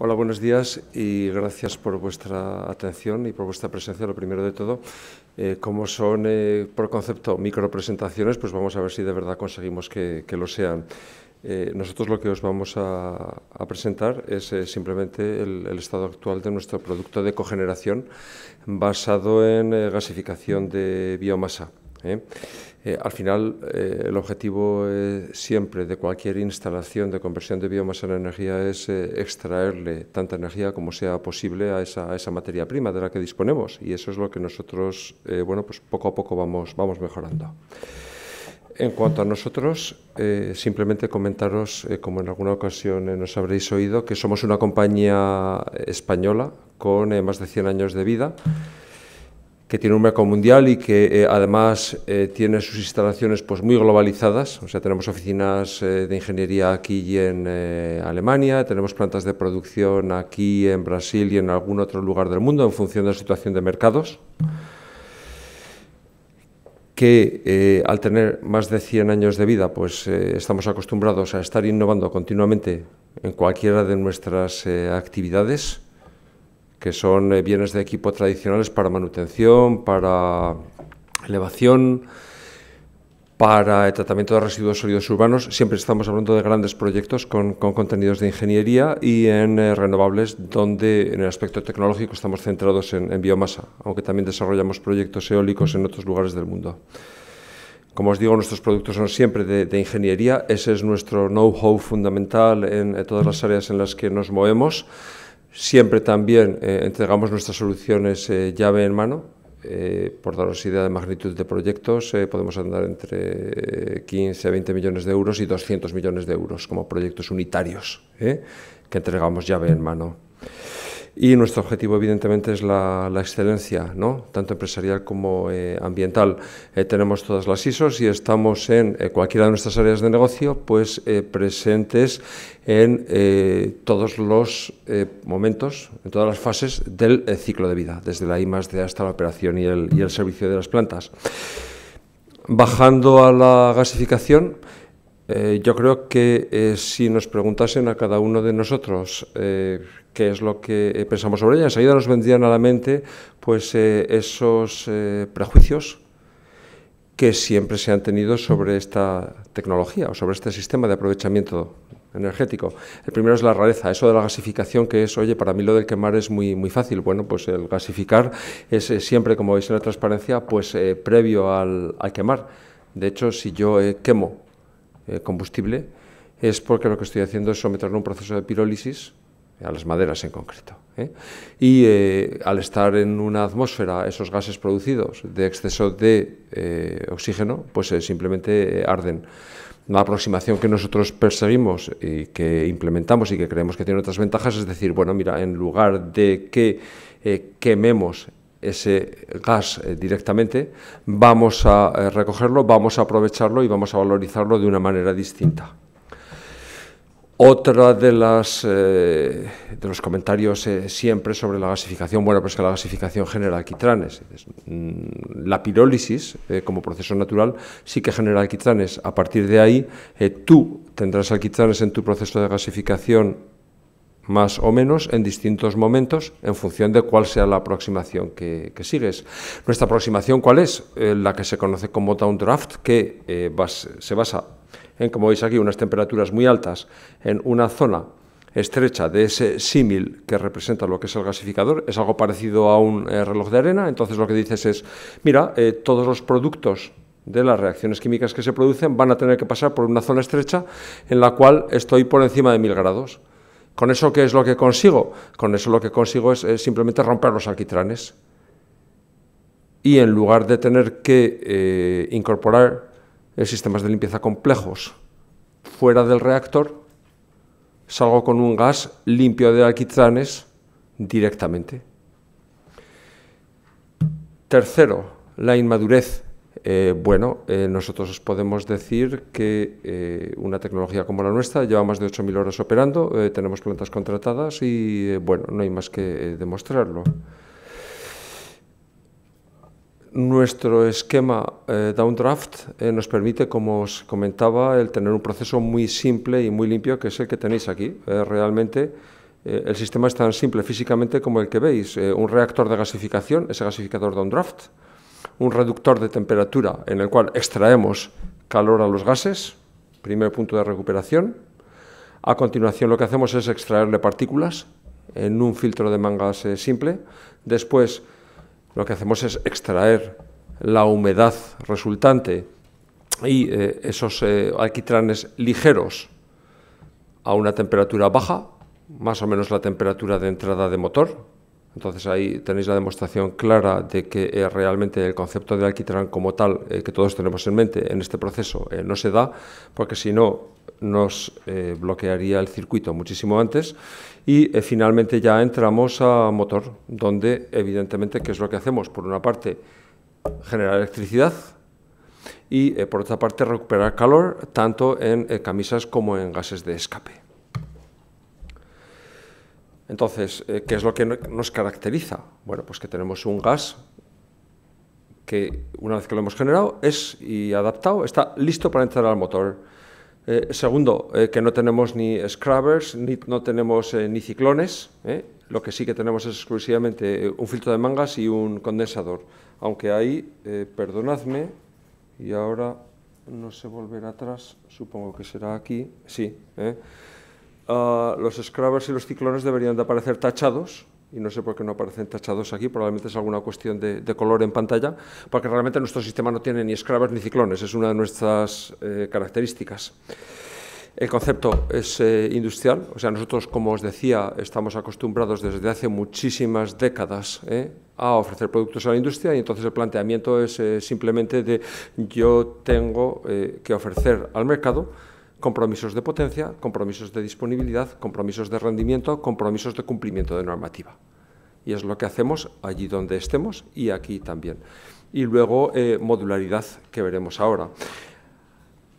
Hola, buenos días y gracias por vuestra atención y por vuestra presencia, lo primero de todo. Eh, como son, eh, por concepto, micropresentaciones, pues vamos a ver si de verdad conseguimos que, lo sean. Eh, nosotros lo que os vamos a, presentar es simplemente el, el, estado actual de nuestro producto de cogeneración basado en gasificación de biomasa. ¿eh? Eh, al final, eh, el objetivo siempre de cualquier instalación de conversión de biomasa en energía es extraerle tanta energía como sea posible a esa, materia prima de la que disponemos y eso es lo que nosotros, bueno, pues poco a poco vamos, mejorando. En cuanto a nosotros, simplemente comentaros, como en alguna ocasión nos habréis oído, que somos una compañía española con más de 100 años de vida que tiene un mercado mundial y que eh, además eh, tiene sus instalaciones pues, muy globalizadas. O sea, tenemos oficinas eh, de ingeniería aquí y en Alemania, tenemos plantas de producción aquí en Brasil y en algún otro lugar del mundo en función de la situación de mercados que al tener más de 100 años de vida, pues estamos acostumbrados a estar innovando continuamente en cualquiera de nuestras actividades que son eh, bienes de equipo tradicionales para manutención, para elevación, para el tratamiento de residuos sólidos urbanos. Siempre estamos hablando de grandes proyectos con, contenidos de ingeniería y en eh, renovables, donde en el aspecto tecnológico estamos centrados en, biomasa, aunque también desarrollamos proyectos eólicos en otros lugares del mundo. Como os digo, nuestros productos son siempre de, ingeniería, ese es nuestro know-how fundamental en, en todas las áreas en las que nos movemos. Siempre también eh, entregamos nuestras soluciones eh, llave en mano. Eh, por daros idea de magnitud de proyectos, podemos andar entre 15 a 20 millones de euros y 200 millones de euros como proyectos unitarios que entregamos llave en mano. Y nuestro objetivo, evidentemente, es la, excelencia, tanto empresarial como eh, ambiental. Eh, tenemos todas las ISOs y estamos en eh, cualquiera de nuestras áreas de negocio pues, presentes en todos los momentos, en todas las fases del ciclo de vida, desde la I +D hasta la operación y el, y el servicio de las plantas. Bajando a la gasificación, eh, yo creo que eh, si nos preguntasen a cada uno de nosotros eh, qué es lo que pensamos sobre ella, enseguida nos vendrían a la mente pues, esos prejuicios que siempre se han tenido sobre esta tecnología o sobre este sistema de aprovechamiento energético. El primero es la rareza, eso de la gasificación que es, oye, para mí lo del quemar es muy, muy fácil. Bueno, pues el gasificar es siempre, como veis en la transparencia, pues previo al, al, quemar. De hecho, si yo quemo eh, combustible, es porque lo que estoy haciendo es someterlo a un proceso de pirólisis, a las maderas en concreto. ¿eh? Y eh, al estar en una atmósfera, esos gases producidos de exceso de oxígeno, pues simplemente arden. una aproximación que nosotros perseguimos y que implementamos y que creemos que tiene otras ventajas es decir, bueno, mira, en lugar de que quememos ese gas eh, directamente, vamos a eh, recogerlo, vamos a aprovecharlo y vamos a valorizarlo de una manera distinta. Otra de, las, eh, de los comentarios siempre sobre la gasificación, bueno, pues que la gasificación genera alquitranes. Mm, la pirólisis, como proceso natural, sí que genera alquitranes. A partir de ahí, tú tendrás alquitranes en tu proceso de gasificación más o menos en distintos momentos en función de cuál sea la aproximación que, sigues. Nuestra aproximación, ¿cuál es? Eh, la que se conoce como draft, que eh, se basa en, como veis aquí, unas temperaturas muy altas en una zona estrecha de ese símil que representa lo que es el gasificador. Es algo parecido a un eh, reloj de arena. Entonces lo que dices es, mira, todos los productos de las reacciones químicas que se producen van a tener que pasar por una zona estrecha en la cual estoy por encima de 1000 grados. ¿Con eso qué es lo que consigo? Con eso lo que consigo es, simplemente romper los alquitranes. Y en lugar de tener que eh, incorporar eh, sistemas de limpieza complejos fuera del reactor, salgo con un gas limpio de alquitranes directamente. Tercero, la inmadurez eh, bueno, eh, nosotros os podemos decir que eh, una tecnología como la nuestra lleva más de 8.000 horas operando, tenemos plantas contratadas y, bueno, no hay más que demostrarlo. Nuestro esquema Downdraft nos permite, como os comentaba, el tener un proceso muy simple y muy limpio, que es el que tenéis aquí. realmente, el sistema es tan simple físicamente como el que veis. un reactor de gasificación, ese gasificador Downdraft, un reductor de temperatura en el cual extraemos calor a los gases, primer punto de recuperación. A continuación lo que hacemos es extraerle partículas en un filtro de mangas simple. Después lo que hacemos es extraer la humedad resultante y eh, esos eh, alquitranes ligeros a una temperatura baja, más o menos la temperatura de entrada de motor, entonces ahí tenéis la demostración clara de que eh, realmente el concepto de alquitrán como tal, eh, que todos tenemos en mente en este proceso, eh, no se da, porque si no nos bloquearía el circuito muchísimo antes. Y finalmente ya entramos a motor, donde evidentemente, ¿qué es lo que hacemos? Por una parte, generar electricidad, y por otra parte recuperar calor tanto en camisas como en gases de escape. Entonces, eh, ¿qué es lo que nos caracteriza? Bueno, pues que tenemos un gas que una vez que lo hemos generado es y adaptado, está listo para entrar al motor. Eh, segundo, eh, que no tenemos ni scrubbers, ni, no tenemos ni ciclones. Lo que sí que tenemos es exclusivamente un filtro de mangas y un condensador. Aunque ahí, perdonadme, y ahora no sé volver atrás, supongo que será aquí, sí. Ah, los scrubbers y los ciclones deberían de aparecer tachados, y no sé por qué no aparecen tachados aquí, probablemente es alguna cuestión de, color en pantalla, porque realmente nuestro sistema no tiene ni scrubbers ni ciclones, es una de nuestras eh, características. El concepto es eh, industrial, o sea, nosotros, como os decía, estamos acostumbrados desde hace muchísimas décadas eh, a ofrecer productos a la industria y entonces el planteamiento es simplemente de yo tengo que ofrecer al mercado compromisos de potencia, compromisos de disponibilidad, compromisos de rendimiento, compromisos de cumplimiento de normativa. Y es lo que hacemos allí donde estemos y aquí también. Y luego eh, modularidad, que veremos ahora.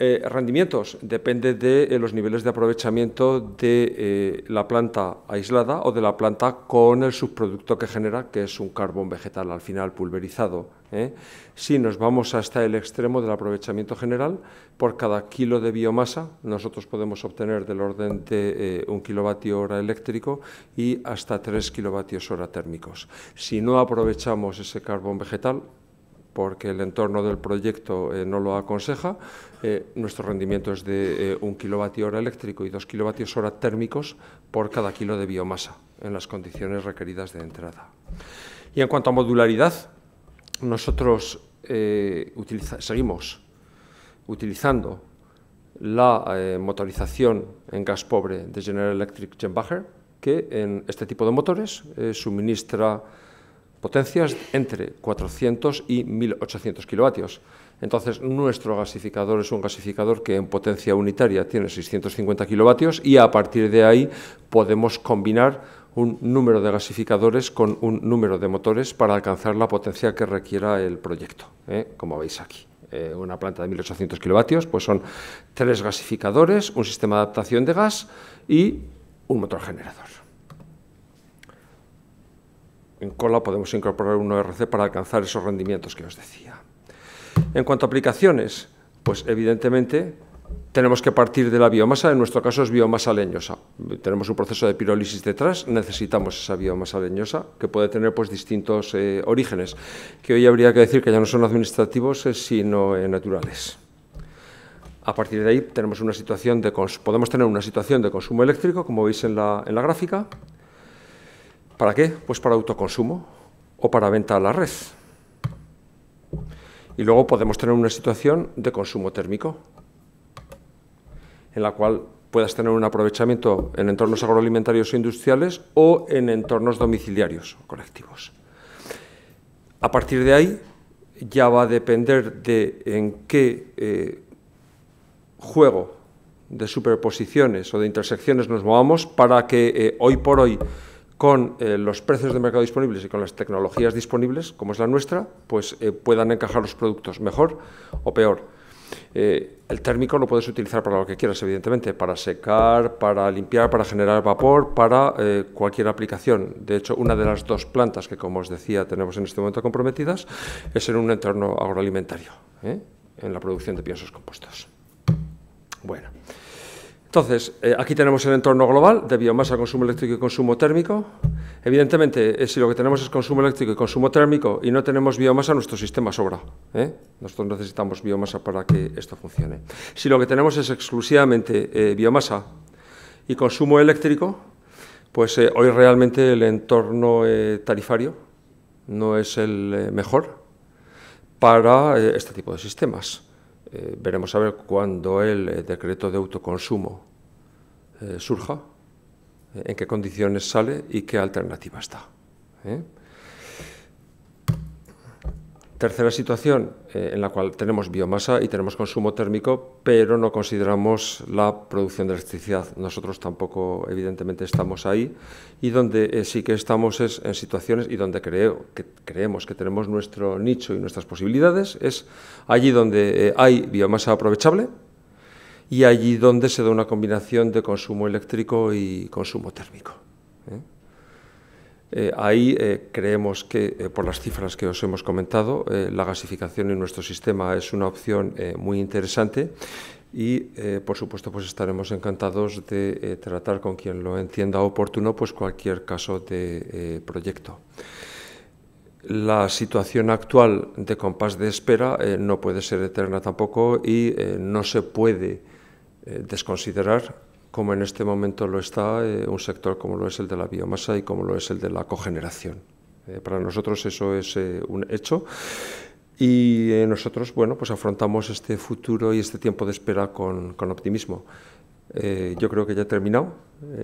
Eh, rendimientos depende de eh, los niveles de aprovechamiento de eh, la planta aislada o de la planta con el subproducto que genera, que es un carbón vegetal al final pulverizado. Si nos vamos hasta el extremo del aprovechamiento general, por cada kilo de biomasa nosotros podemos obtener del orden de un kilovatio hora eléctrico y hasta tres kilovatios hora térmicos. Si no aprovechamos ese carbón vegetal, porque el entorno del proyecto eh, no lo aconseja. Eh, nuestro rendimiento es de eh, un 1 kilovatio hora eléctrico y 2 kilovatios hora térmicos por cada kilo de biomasa en las condiciones requeridas de entrada. Y en cuanto a modularidad, nosotros seguimos utilizando la motorización en gas pobre de General Electric Genbacher, que en este tipo de motores suministra potencias entre 400 y 1800 kilovatios. Entonces, nuestro gasificador es un gasificador que en potencia unitaria tiene 650 kilovatios y a partir de ahí podemos combinar un número de gasificadores con un número de motores para alcanzar la potencia que requiera el proyecto, ¿eh? como veis aquí. Eh, una planta de 1800 kilovatios, pues son tres gasificadores, un sistema de adaptación de gas y un motor generador en cola podemos incorporar un ORC para alcanzar esos rendimientos que os decía. En cuanto a aplicaciones, pues evidentemente tenemos que partir de la biomasa, en nuestro caso es biomasa leñosa. Tenemos un proceso de pirólisis detrás, necesitamos esa biomasa leñosa, que puede tener pues, distintos eh, orígenes, que hoy habría que decir que ya no son administrativos, eh, sino eh, naturales. A partir de ahí tenemos una situación de podemos tener una situación de consumo eléctrico, como veis en la, en la gráfica, ¿Para qué? Pues para autoconsumo o para venta a la red. Y luego podemos tener una situación de consumo térmico, en la cual puedas tener un aprovechamiento en entornos agroalimentarios o e industriales o en entornos domiciliarios o colectivos. A partir de ahí ya va a depender de en qué eh, juego de superposiciones o de intersecciones nos movamos para que eh, hoy por hoy con eh, los precios de mercado disponibles y con las tecnologías disponibles, como es la nuestra, pues eh, puedan encajar los productos mejor o peor. Eh, el térmico lo puedes utilizar para lo que quieras, evidentemente, para secar, para limpiar, para generar vapor, para cualquier aplicación. De hecho, una de las dos plantas que, como os decía, tenemos en este momento comprometidas es en un entorno agroalimentario, en la producción de piensos compuestos. Bueno. Entonces, eh, aquí tenemos el entorno global de biomasa, consumo eléctrico y consumo térmico. Evidentemente, eh, si lo que tenemos es consumo eléctrico y consumo térmico y no tenemos biomasa, nuestro sistema sobra. ¿eh? Nosotros necesitamos biomasa para que esto funcione. Si lo que tenemos es exclusivamente biomasa y consumo eléctrico, pues hoy realmente el entorno tarifario no es el mejor para este tipo de sistemas. Eh, veremos a ver cuándo el eh, decreto de autoconsumo eh, surja, en qué condiciones sale y qué alternativa está. Tercera situación eh, en la cual tenemos biomasa y tenemos consumo térmico, pero no consideramos la producción de electricidad. Nosotros tampoco, evidentemente, estamos ahí. Y donde eh, sí que estamos es en situaciones y donde creo que creemos que tenemos nuestro nicho y nuestras posibilidades es allí donde eh, hay biomasa aprovechable y allí donde se da una combinación de consumo eléctrico y consumo térmico. Eh, ahí eh, creemos que, eh, por las cifras que os hemos comentado, la gasificación en nuestro sistema es una opción muy interesante y, por supuesto, pues estaremos encantados de tratar con quien lo entienda oportuno pues cualquier caso de proyecto. La situación actual de compás de espera no puede ser eterna tampoco y no se puede desconsiderar como en este momento lo está eh, un sector como lo es el de la biomasa y como lo es el de la cogeneración. Eh, para nosotros eso es eh, un hecho y nosotros bueno, pues afrontamos este futuro y este tiempo de espera con, optimismo. yo creo que ya he terminado.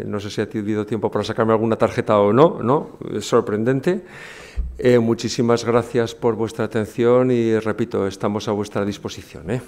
no sé si ha tenido tiempo para sacarme alguna tarjeta o no, ¿no? Es sorprendente. muchísimas gracias por vuestra atención y repito, estamos a vuestra disposición.